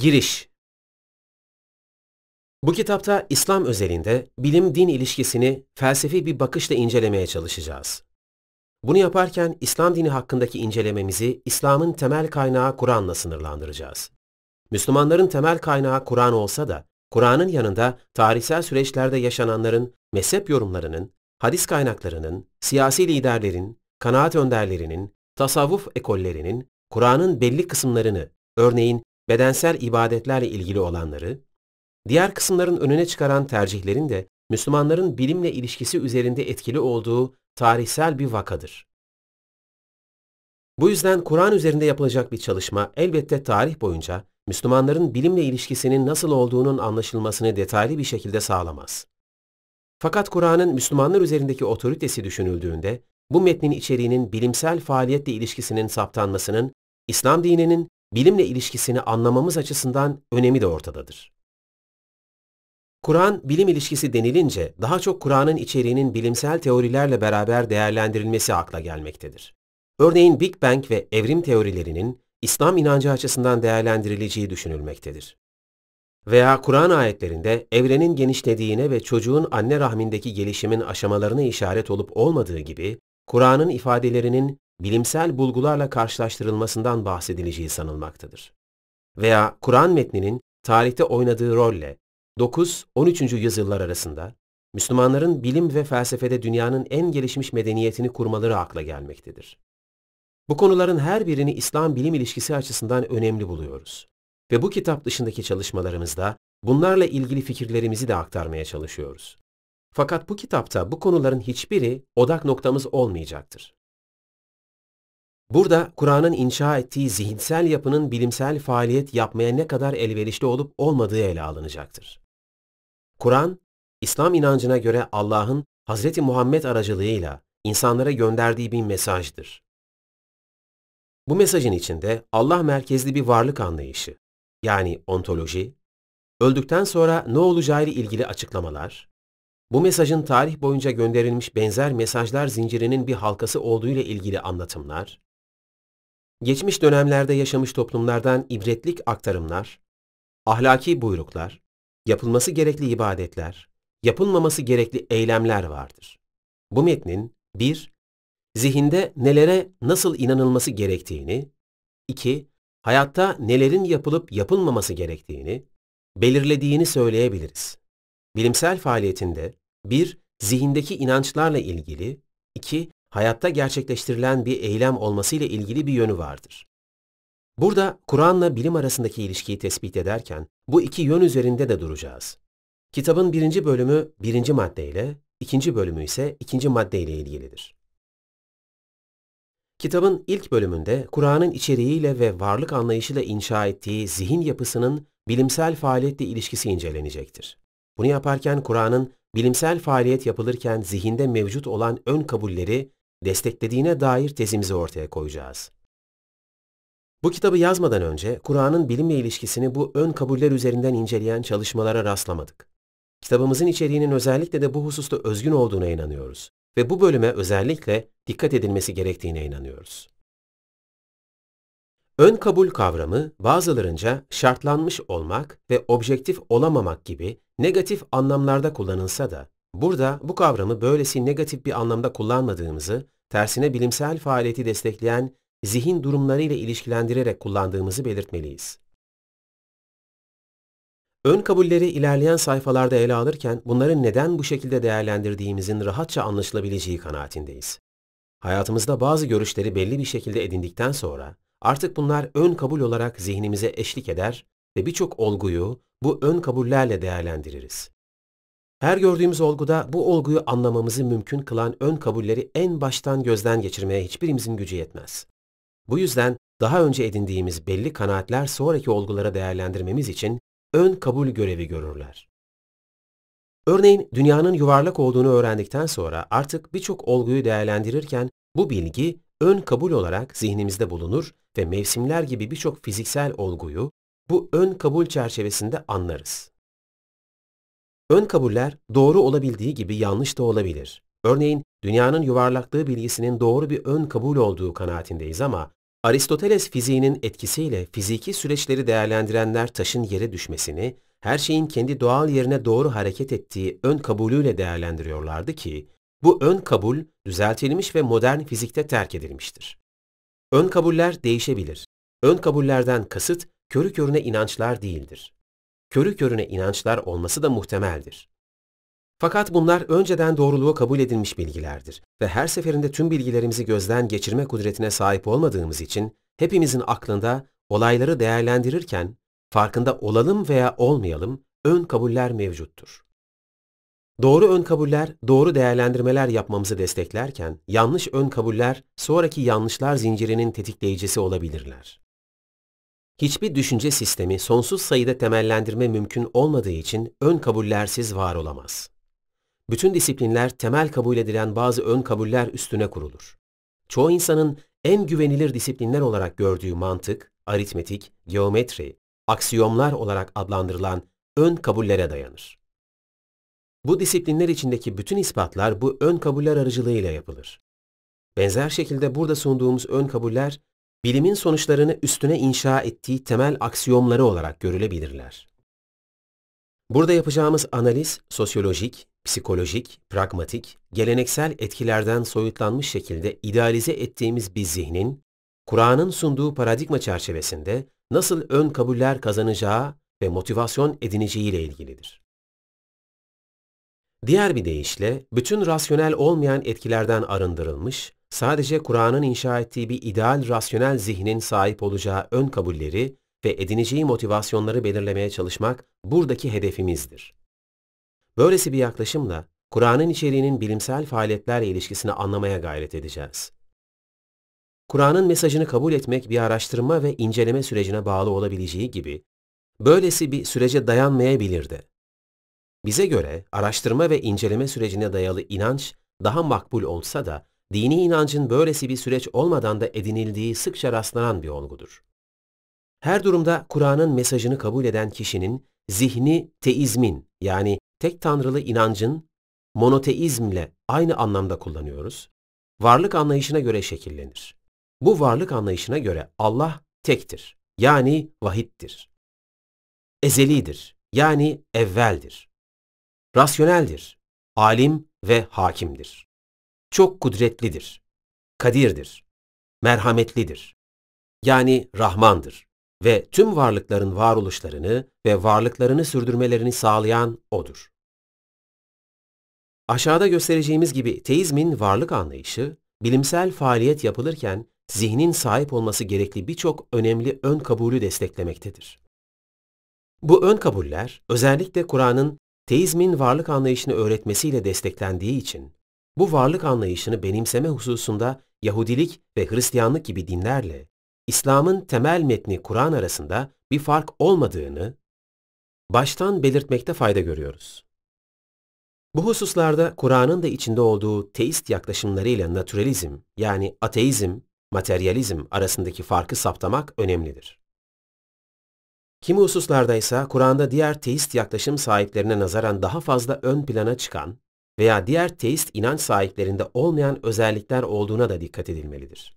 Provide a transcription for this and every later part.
Giriş Bu kitapta İslam özelinde bilim-din ilişkisini felsefi bir bakışla incelemeye çalışacağız. Bunu yaparken İslam dini hakkındaki incelememizi İslam'ın temel kaynağı Kur'an'la sınırlandıracağız. Müslümanların temel kaynağı Kur'an olsa da, Kur'an'ın yanında tarihsel süreçlerde yaşananların, mezhep yorumlarının, hadis kaynaklarının, siyasi liderlerin, kanaat önderlerinin, tasavvuf ekollerinin, Kur'an'ın belli kısımlarını, örneğin bedensel ibadetlerle ilgili olanları, diğer kısımların önüne çıkaran tercihlerin de Müslümanların bilimle ilişkisi üzerinde etkili olduğu tarihsel bir vakadır. Bu yüzden Kur'an üzerinde yapılacak bir çalışma elbette tarih boyunca Müslümanların bilimle ilişkisinin nasıl olduğunun anlaşılmasını detaylı bir şekilde sağlamaz. Fakat Kur'an'ın Müslümanlar üzerindeki otoritesi düşünüldüğünde bu metnin içeriğinin bilimsel faaliyetle ilişkisinin saptanmasının İslam dininin bilimle ilişkisini anlamamız açısından önemi de ortadadır. Kur'an bilim ilişkisi denilince daha çok Kur'an'ın içeriğinin bilimsel teorilerle beraber değerlendirilmesi akla gelmektedir. Örneğin Big Bang ve evrim teorilerinin İslam inancı açısından değerlendirileceği düşünülmektedir. Veya Kur'an ayetlerinde evrenin genişlediğine ve çocuğun anne rahmindeki gelişimin aşamalarına işaret olup olmadığı gibi, Kur'an'ın ifadelerinin bilimsel bulgularla karşılaştırılmasından bahsedileceği sanılmaktadır. Veya Kur'an metninin tarihte oynadığı rolle 9-13. yüzyıllar arasında Müslümanların bilim ve felsefede dünyanın en gelişmiş medeniyetini kurmaları akla gelmektedir. Bu konuların her birini İslam bilim ilişkisi açısından önemli buluyoruz. Ve bu kitap dışındaki çalışmalarımızda bunlarla ilgili fikirlerimizi de aktarmaya çalışıyoruz. Fakat bu kitapta bu konuların hiçbiri odak noktamız olmayacaktır. Burada Kur'an'ın inşa ettiği zihinsel yapının bilimsel faaliyet yapmaya ne kadar elverişli olup olmadığı ele alınacaktır. Kur'an, İslam inancına göre Allah'ın Hz. Muhammed aracılığıyla insanlara gönderdiği bir mesajdır. Bu mesajın içinde Allah merkezli bir varlık anlayışı, yani ontoloji, öldükten sonra ne olacağı ile ilgili açıklamalar, bu mesajın tarih boyunca gönderilmiş benzer mesajlar zincirinin bir halkası olduğu ile ilgili anlatımlar, geçmiş dönemlerde yaşamış toplumlardan ibretlik aktarımlar, ahlaki buyruklar, yapılması gerekli ibadetler, yapılmaması gerekli eylemler vardır. Bu metnin 1. Zihinde nelere nasıl inanılması gerektiğini, 2. Hayatta nelerin yapılıp yapılmaması gerektiğini, belirlediğini söyleyebiliriz. Bilimsel faaliyetinde 1. Zihindeki inançlarla ilgili, 2 hayatta gerçekleştirilen bir eylem olmasıyla ilgili bir yönü vardır. Burada Kur'an'la bilim arasındaki ilişkiyi tespit ederken bu iki yön üzerinde de duracağız. Kitabın birinci bölümü birinci maddeyle, ikinci bölümü ise ikinci maddeyle ilgilidir. Kitabın ilk bölümünde Kur'an'ın içeriğiyle ve varlık anlayışıyla inşa ettiği zihin yapısının bilimsel faaliyetle ilişkisi incelenecektir. Bunu yaparken Kur'an'ın bilimsel faaliyet yapılırken zihinde mevcut olan ön kabulleri desteklediğine dair tezimizi ortaya koyacağız. Bu kitabı yazmadan önce Kur'an'ın bilimle ilişkisini bu ön kabuller üzerinden inceleyen çalışmalara rastlamadık. Kitabımızın içeriğinin özellikle de bu hususta özgün olduğuna inanıyoruz ve bu bölüme özellikle dikkat edilmesi gerektiğine inanıyoruz. Ön kabul kavramı bazılarınca şartlanmış olmak ve objektif olamamak gibi negatif anlamlarda kullanılsa da burada bu kavramı böylesi negatif bir anlamda kullanmadığımızı tersine bilimsel faaliyeti destekleyen zihin durumlarıyla ilişkilendirerek kullandığımızı belirtmeliyiz. Ön kabulleri ilerleyen sayfalarda ele alırken bunların neden bu şekilde değerlendirdiğimizin rahatça anlaşılabileceği kanaatindeyiz. Hayatımızda bazı görüşleri belli bir şekilde edindikten sonra artık bunlar ön kabul olarak zihnimize eşlik eder ve birçok olguyu bu ön kabullerle değerlendiririz. Her gördüğümüz olguda bu olguyu anlamamızı mümkün kılan ön kabulleri en baştan gözden geçirmeye hiçbirimizin gücü yetmez. Bu yüzden daha önce edindiğimiz belli kanaatler sonraki olgulara değerlendirmemiz için ön kabul görevi görürler. Örneğin dünyanın yuvarlak olduğunu öğrendikten sonra artık birçok olguyu değerlendirirken bu bilgi ön kabul olarak zihnimizde bulunur ve mevsimler gibi birçok fiziksel olguyu bu ön kabul çerçevesinde anlarız. Ön kabuller doğru olabildiği gibi yanlış da olabilir. Örneğin dünyanın yuvarlaklığı bilgisinin doğru bir ön kabul olduğu kanaatindeyiz ama Aristoteles fiziğinin etkisiyle fiziki süreçleri değerlendirenler taşın yere düşmesini, her şeyin kendi doğal yerine doğru hareket ettiği ön kabulüyle değerlendiriyorlardı ki, bu ön kabul düzeltilmiş ve modern fizikte terk edilmiştir. Ön kabuller değişebilir. Ön kabullerden kasıt körü körüne inançlar değildir körü körüne inançlar olması da muhtemeldir. Fakat bunlar önceden doğruluğu kabul edilmiş bilgilerdir ve her seferinde tüm bilgilerimizi gözden geçirme kudretine sahip olmadığımız için hepimizin aklında olayları değerlendirirken farkında olalım veya olmayalım ön kabuller mevcuttur. Doğru ön kabuller doğru değerlendirmeler yapmamızı desteklerken yanlış ön kabuller sonraki yanlışlar zincirinin tetikleyicisi olabilirler. Hiçbir düşünce sistemi sonsuz sayıda temellendirme mümkün olmadığı için ön kabullersiz var olamaz. Bütün disiplinler temel kabul edilen bazı ön kabuller üstüne kurulur. Çoğu insanın en güvenilir disiplinler olarak gördüğü mantık, aritmetik, geometri, aksiyomlar olarak adlandırılan ön kabullere dayanır. Bu disiplinler içindeki bütün ispatlar bu ön kabuller aracılığıyla yapılır. Benzer şekilde burada sunduğumuz ön kabuller bilimin sonuçlarını üstüne inşa ettiği temel aksiyomları olarak görülebilirler. Burada yapacağımız analiz sosyolojik, psikolojik, pragmatik, geleneksel etkilerden soyutlanmış şekilde idealize ettiğimiz bir zihnin, Kur'an'ın sunduğu paradigma çerçevesinde nasıl ön kabuller kazanacağı ve motivasyon edineceğiyle ilgilidir. Diğer bir deyişle, bütün rasyonel olmayan etkilerden arındırılmış, sadece Kur'an'ın inşa ettiği bir ideal rasyonel zihnin sahip olacağı ön kabulleri ve edineceği motivasyonları belirlemeye çalışmak buradaki hedefimizdir. Böylesi bir yaklaşımla Kur'an'ın içeriğinin bilimsel faaliyetlerle ilişkisini anlamaya gayret edeceğiz. Kur'an'ın mesajını kabul etmek bir araştırma ve inceleme sürecine bağlı olabileceği gibi, böylesi bir sürece dayanmayabilir de. Bize göre araştırma ve inceleme sürecine dayalı inanç daha makbul olsa da dini inancın böylesi bir süreç olmadan da edinildiği sıkça rastlanan bir olgudur. Her durumda Kur'an'ın mesajını kabul eden kişinin zihni teizmin yani tek tanrılı inancın monoteizmle aynı anlamda kullanıyoruz. Varlık anlayışına göre şekillenir. Bu varlık anlayışına göre Allah tektir yani vahittir. Ezelidir yani evveldir. Rasyoneldir, alim ve hakimdir çok kudretlidir, kadirdir, merhametlidir. Yani Rahmandır ve tüm varlıkların varoluşlarını ve varlıklarını sürdürmelerini sağlayan O'dur. Aşağıda göstereceğimiz gibi teizmin varlık anlayışı, bilimsel faaliyet yapılırken zihnin sahip olması gerekli birçok önemli ön kabulü desteklemektedir. Bu ön kabuller özellikle Kur'an'ın teizmin varlık anlayışını öğretmesiyle desteklendiği için bu varlık anlayışını benimseme hususunda Yahudilik ve Hristiyanlık gibi dinlerle İslam'ın temel metni Kur'an arasında bir fark olmadığını baştan belirtmekte fayda görüyoruz. Bu hususlarda Kur'an'ın da içinde olduğu teist yaklaşımlarıyla naturalizm yani ateizm, materyalizm arasındaki farkı saptamak önemlidir. Kimi hususlarda ise Kur'an'da diğer teist yaklaşım sahiplerine nazaran daha fazla ön plana çıkan veya diğer teist inanç sahiplerinde olmayan özellikler olduğuna da dikkat edilmelidir.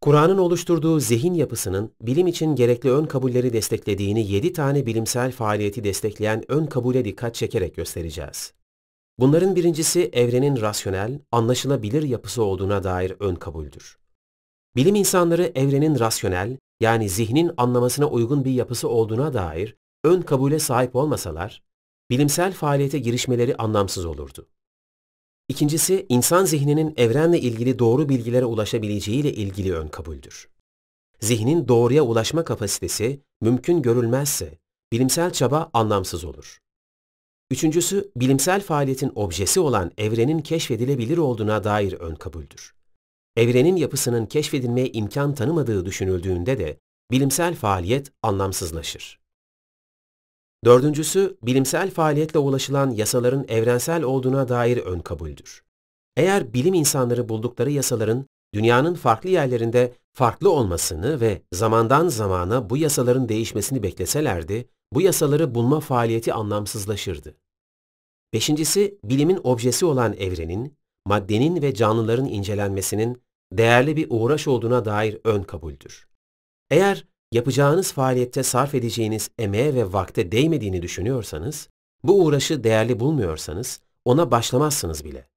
Kur'an'ın oluşturduğu zihin yapısının bilim için gerekli ön kabulleri desteklediğini 7 tane bilimsel faaliyeti destekleyen ön kabule dikkat çekerek göstereceğiz. Bunların birincisi evrenin rasyonel, anlaşılabilir yapısı olduğuna dair ön kabuldür. Bilim insanları evrenin rasyonel, yani zihnin anlamasına uygun bir yapısı olduğuna dair ön kabule sahip olmasalar, bilimsel faaliyete girişmeleri anlamsız olurdu. İkincisi, insan zihninin evrenle ilgili doğru bilgilere ulaşabileceğiyle ilgili ön kabuldür. Zihnin doğruya ulaşma kapasitesi mümkün görülmezse, bilimsel çaba anlamsız olur. Üçüncüsü, bilimsel faaliyetin objesi olan evrenin keşfedilebilir olduğuna dair ön kabuldür. Evrenin yapısının keşfedilmeye imkan tanımadığı düşünüldüğünde de bilimsel faaliyet anlamsızlaşır. Dördüncüsü, bilimsel faaliyetle ulaşılan yasaların evrensel olduğuna dair ön kabuldür. Eğer bilim insanları buldukları yasaların dünyanın farklı yerlerinde farklı olmasını ve zamandan zamana bu yasaların değişmesini bekleselerdi, bu yasaları bulma faaliyeti anlamsızlaşırdı. Beşincisi, bilimin objesi olan evrenin, maddenin ve canlıların incelenmesinin değerli bir uğraş olduğuna dair ön kabuldür. Eğer yapacağınız faaliyette sarf edeceğiniz emeğe ve vakte değmediğini düşünüyorsanız, bu uğraşı değerli bulmuyorsanız ona başlamazsınız bile.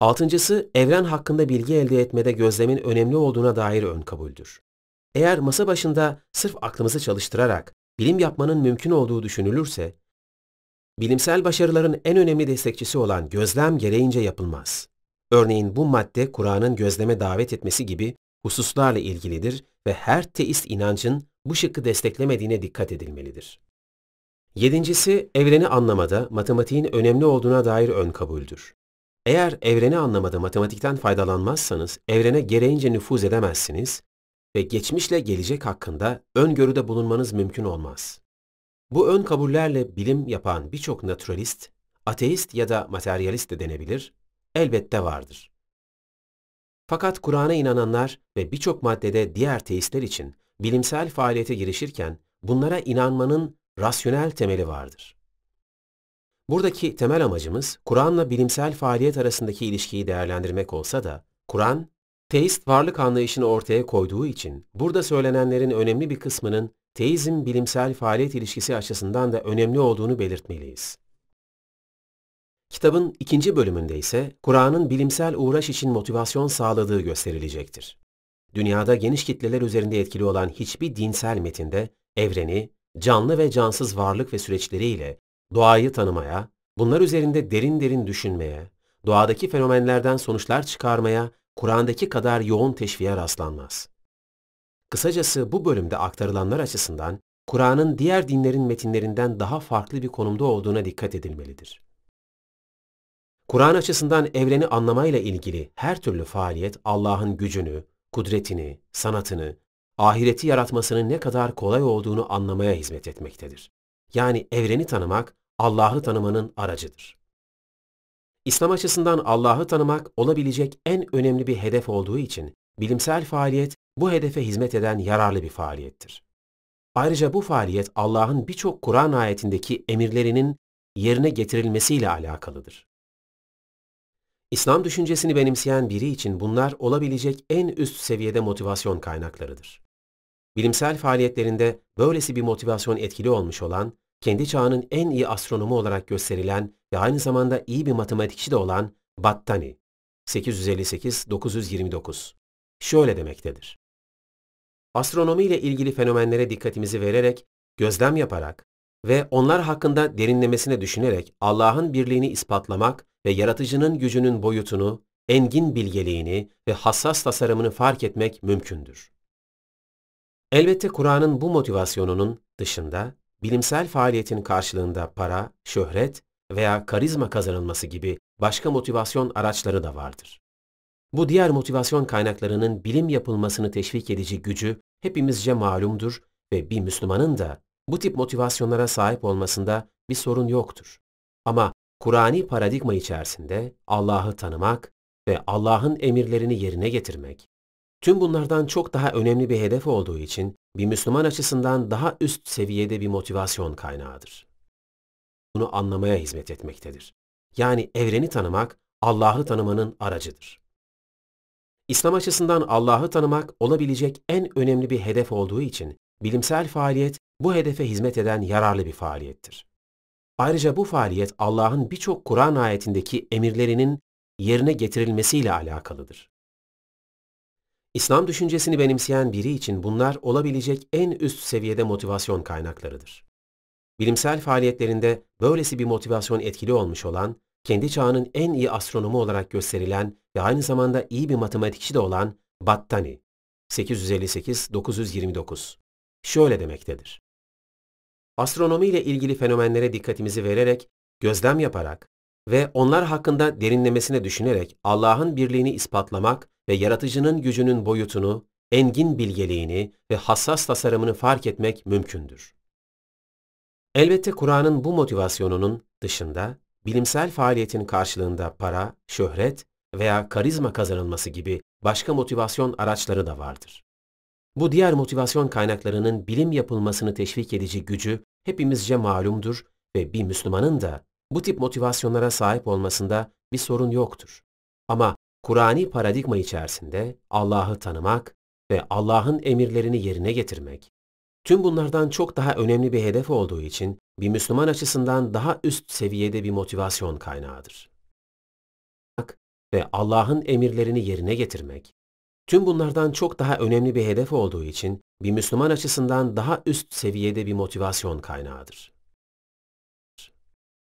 Altıncısı, evren hakkında bilgi elde etmede gözlemin önemli olduğuna dair ön kabuldür. Eğer masa başında sırf aklımızı çalıştırarak bilim yapmanın mümkün olduğu düşünülürse, bilimsel başarıların en önemli destekçisi olan gözlem gereğince yapılmaz. Örneğin bu madde Kur'an'ın gözleme davet etmesi gibi hususlarla ilgilidir ve her teist inancın bu şıkkı desteklemediğine dikkat edilmelidir. Yedincisi, evreni anlamada matematiğin önemli olduğuna dair ön kabuldür. Eğer evreni anlamada matematikten faydalanmazsanız, evrene gereğince nüfuz edemezsiniz ve geçmişle gelecek hakkında öngörüde bulunmanız mümkün olmaz. Bu ön kabullerle bilim yapan birçok naturalist, ateist ya da materyalist de denebilir, elbette vardır. Fakat Kur'an'a inananlar ve birçok maddede diğer teistler için bilimsel faaliyete girişirken bunlara inanmanın rasyonel temeli vardır. Buradaki temel amacımız Kur'an'la bilimsel faaliyet arasındaki ilişkiyi değerlendirmek olsa da Kur'an, teist varlık anlayışını ortaya koyduğu için burada söylenenlerin önemli bir kısmının teizm bilimsel faaliyet ilişkisi açısından da önemli olduğunu belirtmeliyiz. Kitabın ikinci bölümünde ise Kur'an'ın bilimsel uğraş için motivasyon sağladığı gösterilecektir. Dünyada geniş kitleler üzerinde etkili olan hiçbir dinsel metinde evreni, canlı ve cansız varlık ve süreçleriyle doğayı tanımaya, bunlar üzerinde derin derin düşünmeye, doğadaki fenomenlerden sonuçlar çıkarmaya Kur'an'daki kadar yoğun teşviğe rastlanmaz. Kısacası bu bölümde aktarılanlar açısından Kur'an'ın diğer dinlerin metinlerinden daha farklı bir konumda olduğuna dikkat edilmelidir. Kur'an açısından evreni anlamayla ilgili her türlü faaliyet Allah'ın gücünü, kudretini, sanatını, ahireti yaratmasının ne kadar kolay olduğunu anlamaya hizmet etmektedir. Yani evreni tanımak Allah'ı tanımanın aracıdır. İslam açısından Allah'ı tanımak olabilecek en önemli bir hedef olduğu için bilimsel faaliyet bu hedefe hizmet eden yararlı bir faaliyettir. Ayrıca bu faaliyet Allah'ın birçok Kur'an ayetindeki emirlerinin yerine getirilmesiyle alakalıdır. İslam düşüncesini benimseyen biri için bunlar olabilecek en üst seviyede motivasyon kaynaklarıdır. Bilimsel faaliyetlerinde böylesi bir motivasyon etkili olmuş olan, kendi çağının en iyi astronomu olarak gösterilen ve aynı zamanda iyi bir matematikçi de olan Battani 858-929 şöyle demektedir. Astronomi ile ilgili fenomenlere dikkatimizi vererek, gözlem yaparak ve onlar hakkında derinlemesine düşünerek Allah'ın birliğini ispatlamak ve yaratıcının gücünün boyutunu, engin bilgeliğini ve hassas tasarımını fark etmek mümkündür. Elbette Kur'an'ın bu motivasyonunun dışında bilimsel faaliyetin karşılığında para, şöhret veya karizma kazanılması gibi başka motivasyon araçları da vardır. Bu diğer motivasyon kaynaklarının bilim yapılmasını teşvik edici gücü hepimizce malumdur ve bir Müslümanın da bu tip motivasyonlara sahip olmasında bir sorun yoktur. Ama Kur'ani paradigma içerisinde Allah'ı tanımak ve Allah'ın emirlerini yerine getirmek, tüm bunlardan çok daha önemli bir hedef olduğu için bir Müslüman açısından daha üst seviyede bir motivasyon kaynağıdır. Bunu anlamaya hizmet etmektedir. Yani evreni tanımak, Allah'ı tanımanın aracıdır. İslam açısından Allah'ı tanımak olabilecek en önemli bir hedef olduğu için bilimsel faaliyet bu hedefe hizmet eden yararlı bir faaliyettir. Ayrıca bu faaliyet Allah'ın birçok Kur'an ayetindeki emirlerinin yerine getirilmesiyle alakalıdır. İslam düşüncesini benimseyen biri için bunlar olabilecek en üst seviyede motivasyon kaynaklarıdır. Bilimsel faaliyetlerinde böylesi bir motivasyon etkili olmuş olan, kendi çağının en iyi astronomu olarak gösterilen ve aynı zamanda iyi bir matematikçi de olan Battani 858-929 şöyle demektedir astronomi ile ilgili fenomenlere dikkatimizi vererek, gözlem yaparak ve onlar hakkında derinlemesine düşünerek Allah'ın birliğini ispatlamak ve yaratıcının gücünün boyutunu, engin bilgeliğini ve hassas tasarımını fark etmek mümkündür. Elbette Kur'an'ın bu motivasyonunun dışında bilimsel faaliyetin karşılığında para, şöhret veya karizma kazanılması gibi başka motivasyon araçları da vardır. Bu diğer motivasyon kaynaklarının bilim yapılmasını teşvik edici gücü hepimizce malumdur ve bir Müslümanın da bu tip motivasyonlara sahip olmasında bir sorun yoktur. Ama Kur'ani paradigma içerisinde Allah'ı tanımak ve Allah'ın emirlerini yerine getirmek, tüm bunlardan çok daha önemli bir hedef olduğu için bir Müslüman açısından daha üst seviyede bir motivasyon kaynağıdır. Ve Allah'ın emirlerini yerine getirmek, Tüm bunlardan çok daha önemli bir hedef olduğu için bir Müslüman açısından daha üst seviyede bir motivasyon kaynağıdır.